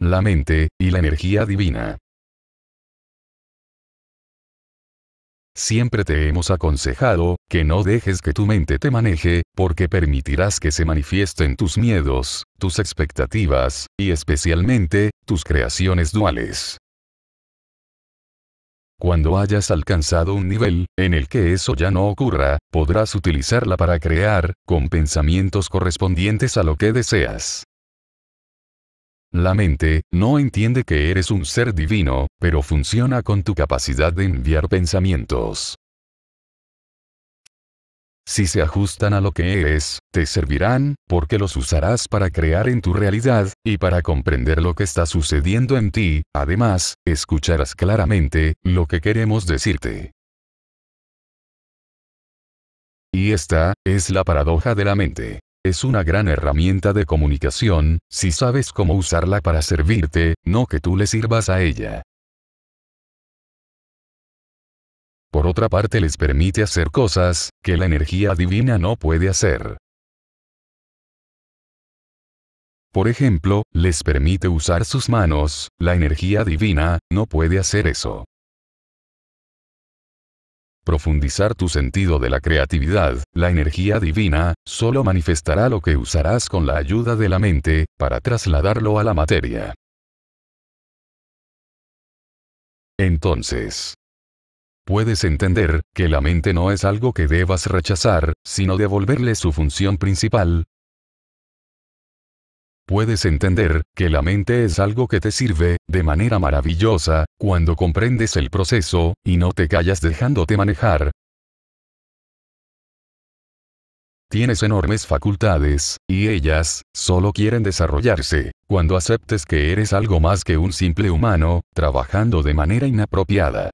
la mente, y la energía divina. Siempre te hemos aconsejado, que no dejes que tu mente te maneje, porque permitirás que se manifiesten tus miedos, tus expectativas, y especialmente, tus creaciones duales. Cuando hayas alcanzado un nivel, en el que eso ya no ocurra, podrás utilizarla para crear, con pensamientos correspondientes a lo que deseas. La mente, no entiende que eres un ser divino, pero funciona con tu capacidad de enviar pensamientos. Si se ajustan a lo que eres, te servirán, porque los usarás para crear en tu realidad, y para comprender lo que está sucediendo en ti, además, escucharás claramente, lo que queremos decirte. Y esta, es la paradoja de la mente es una gran herramienta de comunicación, si sabes cómo usarla para servirte, no que tú le sirvas a ella. Por otra parte les permite hacer cosas, que la energía divina no puede hacer. Por ejemplo, les permite usar sus manos, la energía divina, no puede hacer eso profundizar tu sentido de la creatividad, la energía divina, solo manifestará lo que usarás con la ayuda de la mente, para trasladarlo a la materia. Entonces, puedes entender que la mente no es algo que debas rechazar, sino devolverle su función principal, Puedes entender que la mente es algo que te sirve, de manera maravillosa, cuando comprendes el proceso, y no te callas dejándote manejar. Tienes enormes facultades, y ellas, solo quieren desarrollarse, cuando aceptes que eres algo más que un simple humano, trabajando de manera inapropiada.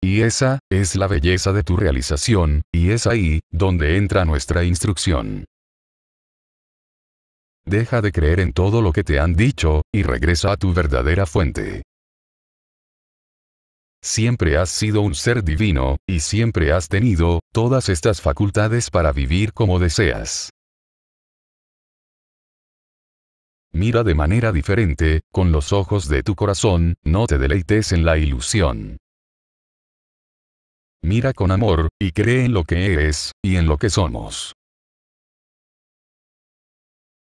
Y esa, es la belleza de tu realización, y es ahí, donde entra nuestra instrucción deja de creer en todo lo que te han dicho, y regresa a tu verdadera fuente. Siempre has sido un ser divino, y siempre has tenido, todas estas facultades para vivir como deseas. Mira de manera diferente, con los ojos de tu corazón, no te deleites en la ilusión. Mira con amor, y cree en lo que eres, y en lo que somos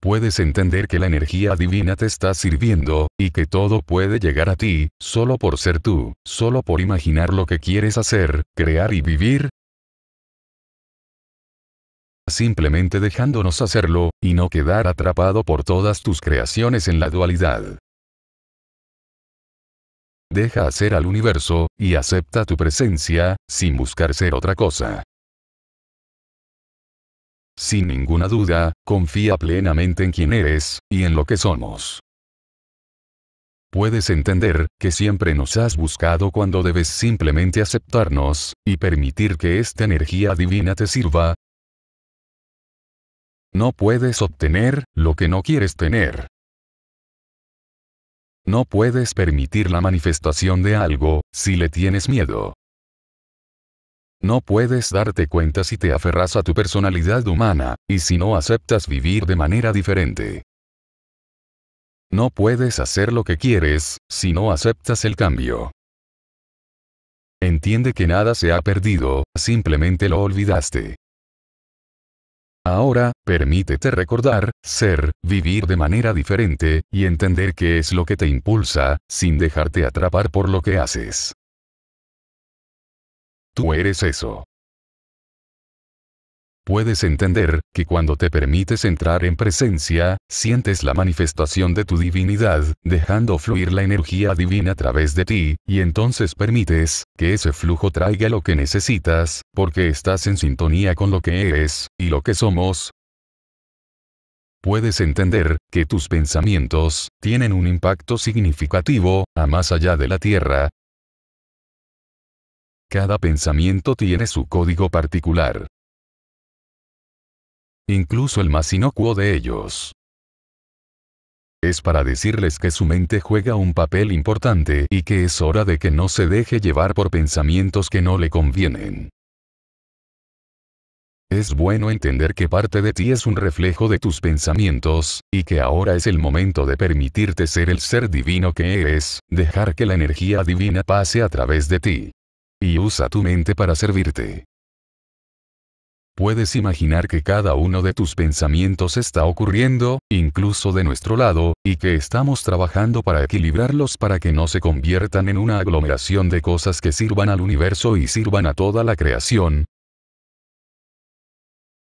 puedes entender que la energía divina te está sirviendo, y que todo puede llegar a ti, solo por ser tú, solo por imaginar lo que quieres hacer, crear y vivir, simplemente dejándonos hacerlo, y no quedar atrapado por todas tus creaciones en la dualidad. Deja hacer al universo, y acepta tu presencia, sin buscar ser otra cosa. Sin ninguna duda, confía plenamente en quien eres, y en lo que somos. Puedes entender, que siempre nos has buscado cuando debes simplemente aceptarnos, y permitir que esta energía divina te sirva. No puedes obtener, lo que no quieres tener. No puedes permitir la manifestación de algo, si le tienes miedo. No puedes darte cuenta si te aferras a tu personalidad humana, y si no aceptas vivir de manera diferente. No puedes hacer lo que quieres, si no aceptas el cambio. Entiende que nada se ha perdido, simplemente lo olvidaste. Ahora, permítete recordar, ser, vivir de manera diferente, y entender qué es lo que te impulsa, sin dejarte atrapar por lo que haces. Tú eres eso. Puedes entender que cuando te permites entrar en presencia, sientes la manifestación de tu divinidad, dejando fluir la energía divina a través de ti, y entonces permites que ese flujo traiga lo que necesitas, porque estás en sintonía con lo que eres, y lo que somos, puedes entender que tus pensamientos tienen un impacto significativo, a más allá de la Tierra, cada pensamiento tiene su código particular. Incluso el más inocuo de ellos. Es para decirles que su mente juega un papel importante y que es hora de que no se deje llevar por pensamientos que no le convienen. Es bueno entender que parte de ti es un reflejo de tus pensamientos, y que ahora es el momento de permitirte ser el ser divino que eres, dejar que la energía divina pase a través de ti y usa tu mente para servirte. Puedes imaginar que cada uno de tus pensamientos está ocurriendo, incluso de nuestro lado, y que estamos trabajando para equilibrarlos para que no se conviertan en una aglomeración de cosas que sirvan al universo y sirvan a toda la creación.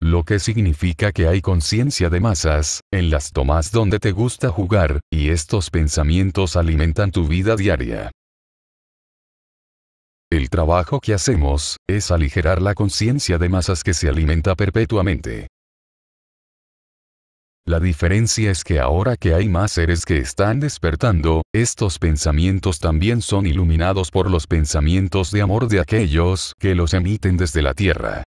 Lo que significa que hay conciencia de masas, en las tomas donde te gusta jugar, y estos pensamientos alimentan tu vida diaria. El trabajo que hacemos, es aligerar la conciencia de masas que se alimenta perpetuamente. La diferencia es que ahora que hay más seres que están despertando, estos pensamientos también son iluminados por los pensamientos de amor de aquellos que los emiten desde la Tierra.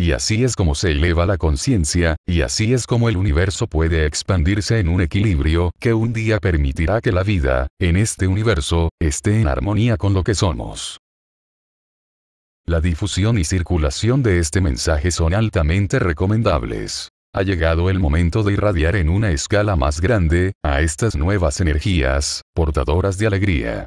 Y así es como se eleva la conciencia, y así es como el universo puede expandirse en un equilibrio que un día permitirá que la vida, en este universo, esté en armonía con lo que somos. La difusión y circulación de este mensaje son altamente recomendables. Ha llegado el momento de irradiar en una escala más grande, a estas nuevas energías, portadoras de alegría.